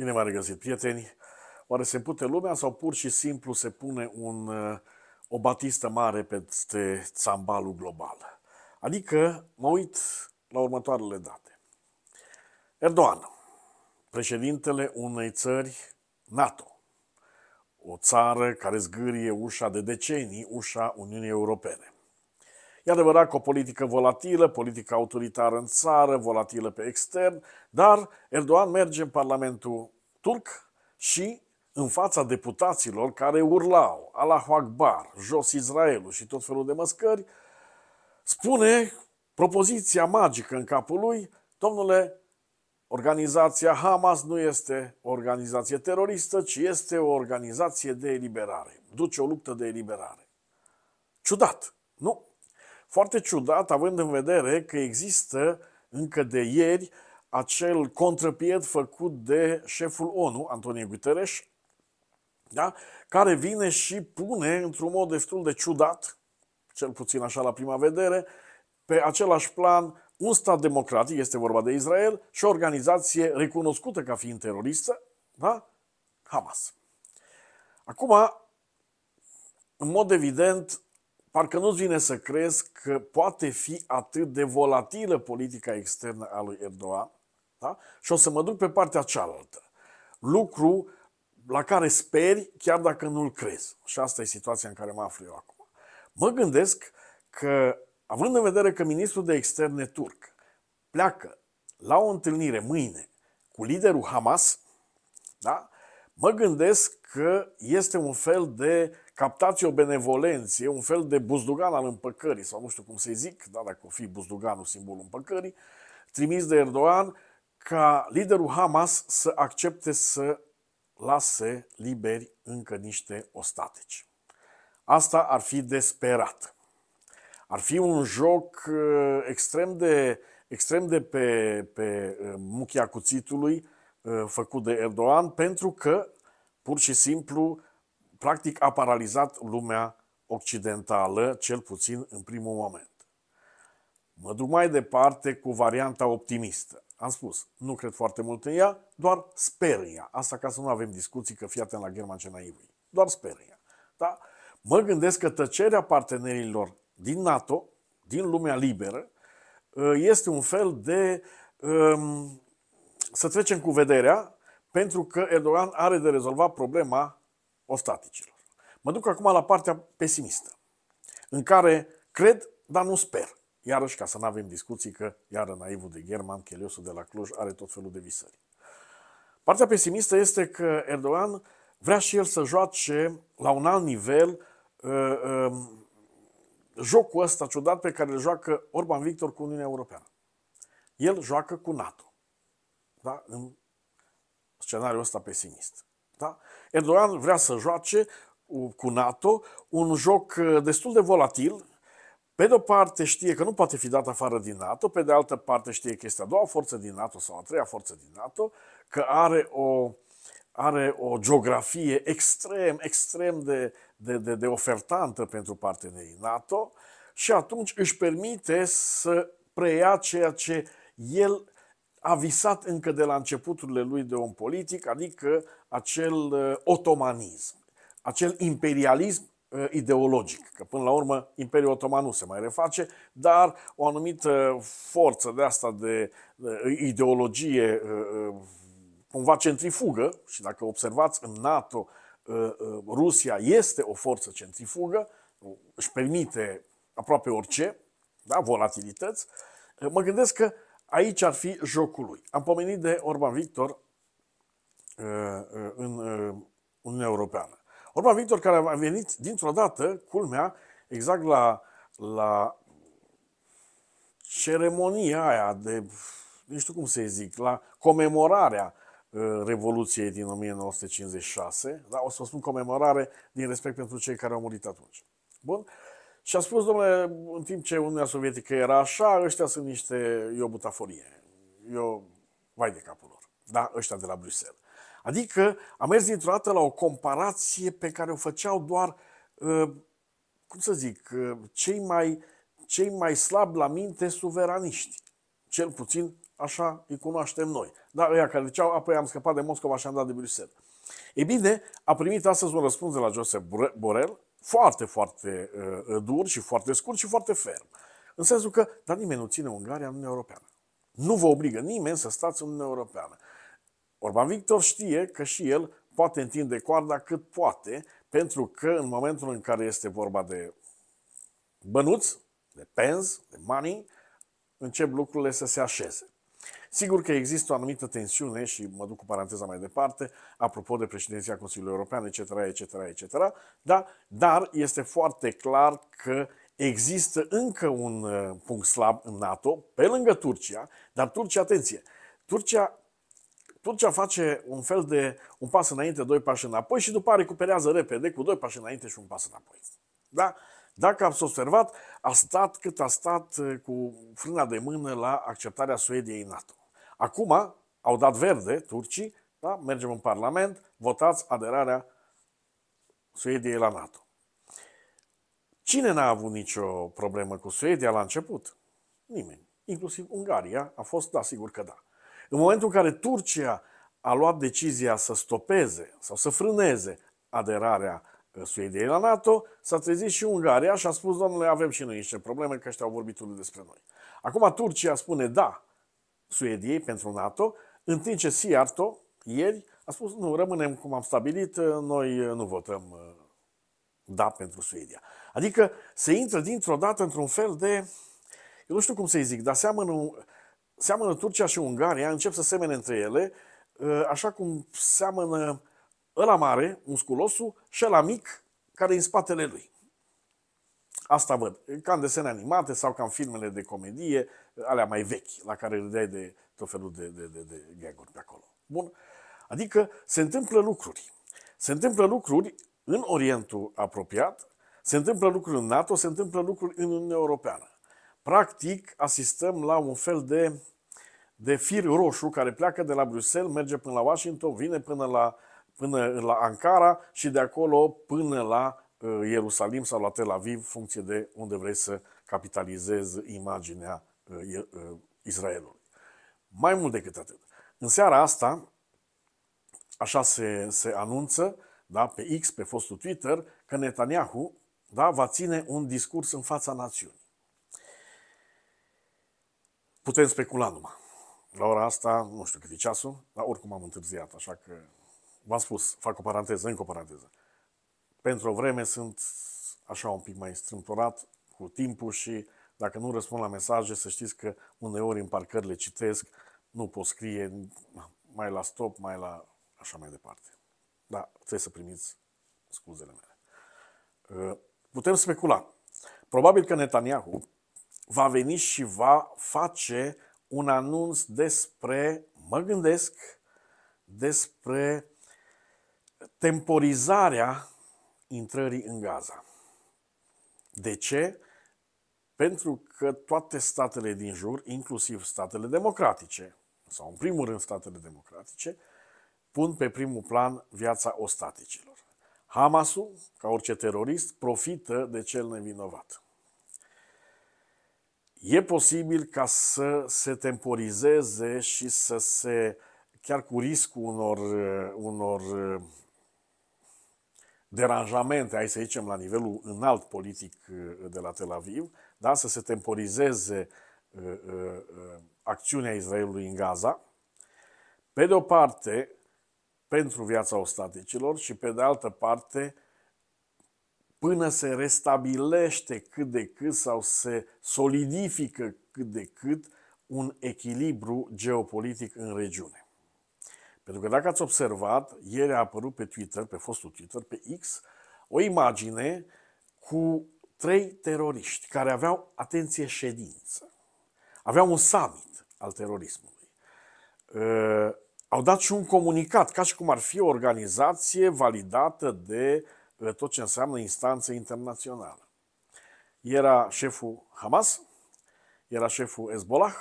Bine v-am regăsit, prieteni! Oare se pute lumea sau pur și simplu se pune un, uh, o batistă mare peste țambalul global? Adică mă uit la următoarele date. Erdogan, președintele unei țări NATO, o țară care zgârie ușa de decenii, ușa Uniunii Europene. E adevărat că o politică volatilă, politică autoritară în țară, volatilă pe extern, dar Erdogan merge în Parlamentul turc și în fața deputaților care urlau Allahu Akbar, jos Israelul și tot felul de măscări, spune propoziția magică în capul lui, domnule, organizația Hamas nu este o organizație teroristă, ci este o organizație de eliberare. Duce o luptă de eliberare. Ciudat, nu? Foarte ciudat, având în vedere că există încă de ieri acel contrapied făcut de șeful ONU, Antonie Guterres, da? care vine și pune într-un mod destul de ciudat, cel puțin așa la prima vedere, pe același plan un stat democratic, este vorba de Israel, și o organizație recunoscută ca fiind teroristă, da? Hamas. Acum, în mod evident, Parcă nu-ți vine să crezi că poate fi atât de volatilă politica externă a lui Erdogan. Da? Și o să mă duc pe partea cealaltă. Lucru la care speri chiar dacă nu-l crezi. Și asta e situația în care mă aflu eu acum. Mă gândesc că, având în vedere că ministrul de externe turc pleacă la o întâlnire mâine cu liderul Hamas, da? mă gândesc că este un fel de captați o benevolenție, un fel de buzdugan al împăcării, sau nu știu cum să zic, da, dacă o fi buzduganul simbolul împăcării, trimis de Erdogan ca liderul Hamas să accepte să lase liberi încă niște ostateci. Asta ar fi de sperat. Ar fi un joc uh, extrem de, extrem de pe, pe uh, muchia cuțitului uh, făcut de Erdogan, pentru că pur și simplu practic a paralizat lumea occidentală, cel puțin în primul moment. Mă duc mai departe cu varianta optimistă. Am spus, nu cred foarte mult în ea, doar sper în ea. Asta ca să nu avem discuții că fii atent la German ce naivui. Doar sper în ea. Da? Mă gândesc că tăcerea partenerilor din NATO, din lumea liberă, ă, este un fel de ă, să trecem cu vederea pentru că Erdogan are de rezolvat problema ostaticilor. Mă duc acum la partea pesimistă, în care cred, dar nu sper. Iarăși, ca să nu avem discuții că, iară, naivul de German, Cheliosul de la Cluj, are tot felul de visări. Partea pesimistă este că Erdogan vrea și el să joace la un alt nivel uh, um, jocul ăsta ciudat pe care îl joacă Orban Victor cu Uniunea Europeană. El joacă cu NATO. Da? În scenariul ăsta pesimist. Da? Erdogan vrea să joace cu NATO un joc uh, destul de volatil. Pe de o parte știe că nu poate fi dat afară din NATO, pe de altă parte știe că este a doua forță din NATO sau a treia forță din NATO, că are o, are o geografie extrem, extrem de, de, de, de ofertantă pentru partenerii NATO și atunci își permite să preia ceea ce el a visat încă de la începuturile lui de om politic, adică acel uh, otomanism, acel imperialism uh, ideologic, că până la urmă Imperiul Otoman nu se mai reface, dar o anumită forță de asta de uh, ideologie cumva centrifugă, și dacă observați în NATO, Rusia este o forță centrifugă, își permite aproape orice, da, volatilități, mă gândesc că aici ar fi jocul lui. Am pomenit de Orban Victor uh, uh, în uh, Uniunea Europeană. Orban Victor care a venit dintr-o dată, culmea, exact la, la ceremonia aia de, nu știu cum să zic, la comemorarea Revoluției din 1956, da? o să spun comemorare din respect pentru cei care au murit atunci. Bun? Și a spus, domnule, în timp ce Uniunea Sovietică era așa, ăștia sunt niște, eu butaforie. Eu, vai de capul lor. Da, ăștia de la Bruxelles. Adică a mers dintr-o dată la o comparație pe care o făceau doar, uh, cum să zic, uh, cei mai, cei mai slabi la minte suveraniști. Cel puțin așa îi cunoaștem noi. Da, ăia care ziceau, apoi am scăpat de Moscova și am dat de Bruxelles. Ei bine, a primit astăzi un răspuns de la Joseph Borel, foarte, foarte uh, uh, dur și foarte scurt și foarte ferm. În sensul că, dar nimeni nu ține Ungaria în Uniunea Europeană. Nu vă obligă nimeni să stați în Uniunea Europeană. Orban Victor știe că și el poate întinde coarda cât poate, pentru că în momentul în care este vorba de bănuți, de pens, de money, încep lucrurile să se așeze. Sigur că există o anumită tensiune și mă duc cu paranteza mai departe, apropo de președinția Consiliului European, etc., etc., etc., da, dar este foarte clar că există încă un uh, punct slab în NATO, pe lângă Turcia, dar Turcia, atenție, Turcia Turcia face un fel de un pas înainte, doi pași înapoi și după recuperează repede cu doi pași înainte și un pas înapoi. Da? Dacă ați observat, a stat cât a stat uh, cu frâna de mână la acceptarea Suediei în NATO. Acum au dat verde turcii, da? mergem în Parlament, votați aderarea Suediei la NATO. Cine n-a avut nicio problemă cu Suedia la început? Nimeni. Inclusiv Ungaria a fost, da, sigur că da. În momentul în care Turcia a luat decizia să stopeze sau să frâneze aderarea Suediei la NATO, s-a trezit și Ungaria și a spus, domnule, avem și noi niște probleme, că ăștia au vorbit unul despre noi. Acum Turcia spune da Suediei pentru NATO, în timp ce Siarto, ieri, a spus, nu, rămânem cum am stabilit, noi nu votăm da pentru Suedia. Adică se intră dintr-o dată într-un fel de, eu nu știu cum să-i zic, dar seamănă, seamănă Turcia și Ungaria, încep să semene între ele, ă, așa cum seamănă ăla mare, musculosul, și ăla mic, care e în spatele lui. Asta văd, ca în desene animate sau ca în filmele de comedie, alea mai vechi, la care râdeai de tot felul de, de, de, de gag-uri pe acolo. Bun? Adică se întâmplă lucruri. Se întâmplă lucruri în Orientul apropiat, se întâmplă lucruri în NATO, se întâmplă lucruri în Uniunea Europeană. Practic, asistăm la un fel de, de fir roșu care pleacă de la Bruxelles, merge până la Washington, vine până la până la Ankara și de acolo până la uh, Ierusalim sau la Tel Aviv, funcție de unde vrei să capitalizezi imaginea uh, uh, Israelului. Mai mult decât atât. În seara asta, așa se, se anunță, da, pe X, pe fostul Twitter, că Netanyahu da, va ține un discurs în fața națiunii. Putem specula numai. La ora asta, nu știu cât e ceasul, dar oricum am întârziat, așa că v-am spus, fac o paranteză, încă o paranteză. Pentru o vreme sunt așa un pic mai strâmtorat cu timpul și dacă nu răspund la mesaje, să știți că uneori în parcări le citesc, nu pot scrie mai la stop, mai la așa mai departe. Dar trebuie să primiți scuzele mele. Uh, putem specula. Probabil că Netanyahu va veni și va face un anunț despre, mă gândesc, despre temporizarea intrării în Gaza. De ce? Pentru că toate statele din jur, inclusiv statele democratice, sau în primul rând statele democratice, pun pe primul plan viața ostaticilor. Hamasul, ca orice terorist, profită de cel nevinovat. E posibil ca să se temporizeze și să se, chiar cu riscul unor, unor deranjamente, hai să zicem, la nivelul înalt politic uh, de la Tel Aviv, da? să se temporizeze uh, uh, acțiunea Israelului în Gaza, pe de o parte, pentru viața ostaticilor și pe de altă parte, până se restabilește cât de cât sau se solidifică cât de cât un echilibru geopolitic în regiune. Pentru că dacă ați observat, ieri a apărut pe Twitter, pe fostul Twitter, pe X, o imagine cu trei teroriști care aveau, atenție, ședință. Aveau un summit al terorismului. Uh, au dat și un comunicat, ca și cum ar fi o organizație validată de uh, tot ce înseamnă instanță internațională. Era șeful Hamas, era șeful Hezbollah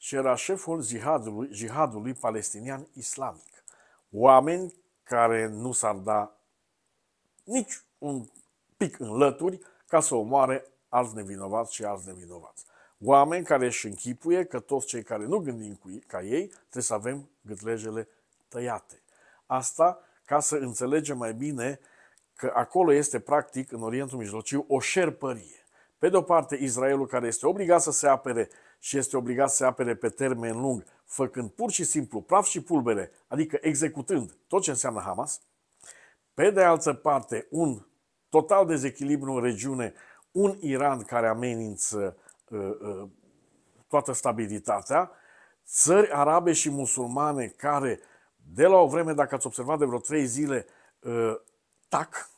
și era șeful jihadului, jihadului palestinian islamic. Oameni care nu s-ar da nici un pic în lături ca să omoare alți nevinovați și alți nevinovați. Oameni care își închipuie că toți cei care nu gândim cu ei, ca ei trebuie să avem gâtlejele tăiate. Asta ca să înțelegem mai bine că acolo este practic în Orientul Mijlociu o șerpărie. Pe de o parte Israelul care este obligat să se apere uh, și este obligat să apere pe termen lung, făcând pur și simplu praf și pulbere, adică executând tot ce înseamnă Hamas. Pe de altă parte, un total dezechilibru în regiune, un Iran care amenință uh, uh, toată stabilitatea, țări arabe și musulmane care, de la o vreme, dacă ați observat de vreo trei zile, uh, tac,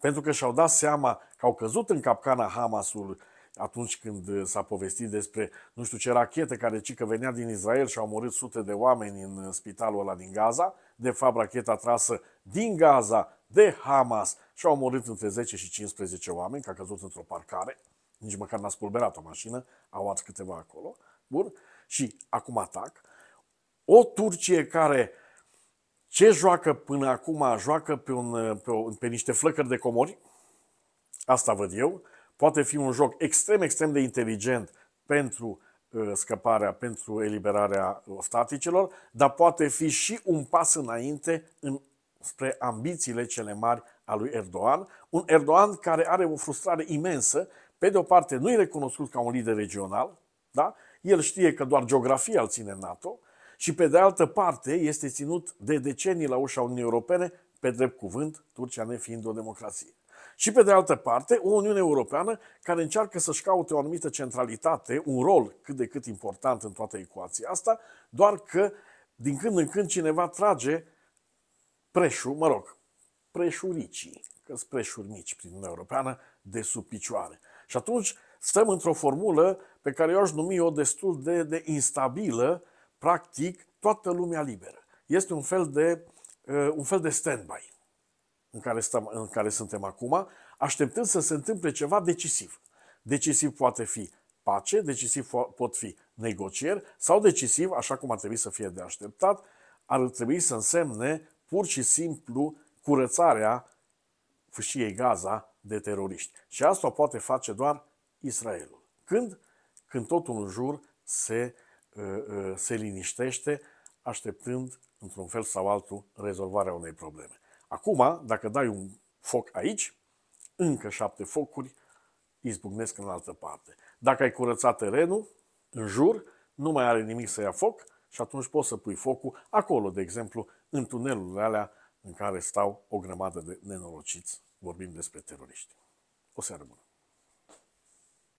pentru că și-au dat seama că au căzut în capcana Hamasului atunci când uh, s-a povestit despre nu știu ce rachetă care ci că venea din Israel și au murit sute de oameni în uh, spitalul ăla din Gaza, de fapt racheta trasă din Gaza de Hamas și au murit între 10 și 15 oameni, că a căzut într-o parcare, nici măcar n-a spulberat o mașină, au ars câteva acolo, bun, și acum atac. O Turcie care ce joacă până acum? Joacă pe, un, uh, pe, un, pe niște flăcări de comori, asta văd eu, poate fi un joc extrem, extrem de inteligent pentru uh, scăparea, pentru eliberarea ostaticilor, uh, dar poate fi și un pas înainte în, spre ambițiile cele mari a lui Erdogan, un Erdogan care are o frustrare imensă, pe de o parte nu e recunoscut ca un lider regional, da? el știe că doar geografia îl ține NATO, și pe de altă parte este ținut de decenii la ușa Uniunii Europene, pe drept cuvânt, Turcia nefiind o democrație și pe de altă parte o Uniune Europeană care încearcă să-și caute o anumită centralitate, un rol cât de cât important în toată ecuația asta, doar că din când în când cineva trage preșul, mă rog, preșuricii, că sunt preșuri mici prin Uniunea Europeană, de sub picioare. Și atunci stăm într-o formulă pe care eu aș numi-o destul de, de instabilă, practic toată lumea liberă. Este un fel de, uh, un fel de stand-by în care, stăm, în care suntem acum, așteptând să se întâmple ceva decisiv. Decisiv poate fi pace, decisiv pot fi negocieri sau decisiv, așa cum ar trebui să fie de așteptat, ar trebui să însemne pur și simplu curățarea fâșiei Gaza de teroriști. Și asta o poate face doar Israelul. Când? Când totul în jur se, uh, uh, se liniștește, așteptând, într-un fel sau altul, rezolvarea unei probleme. Acum, dacă dai un foc aici, încă șapte focuri izbucnesc în altă parte. Dacă ai curățat terenul, în jur, nu mai are nimic să ia foc și atunci poți să pui focul acolo, de exemplu, în tunelurile alea în care stau o grămadă de nenorociți. Vorbim despre teroriști. O seară bună!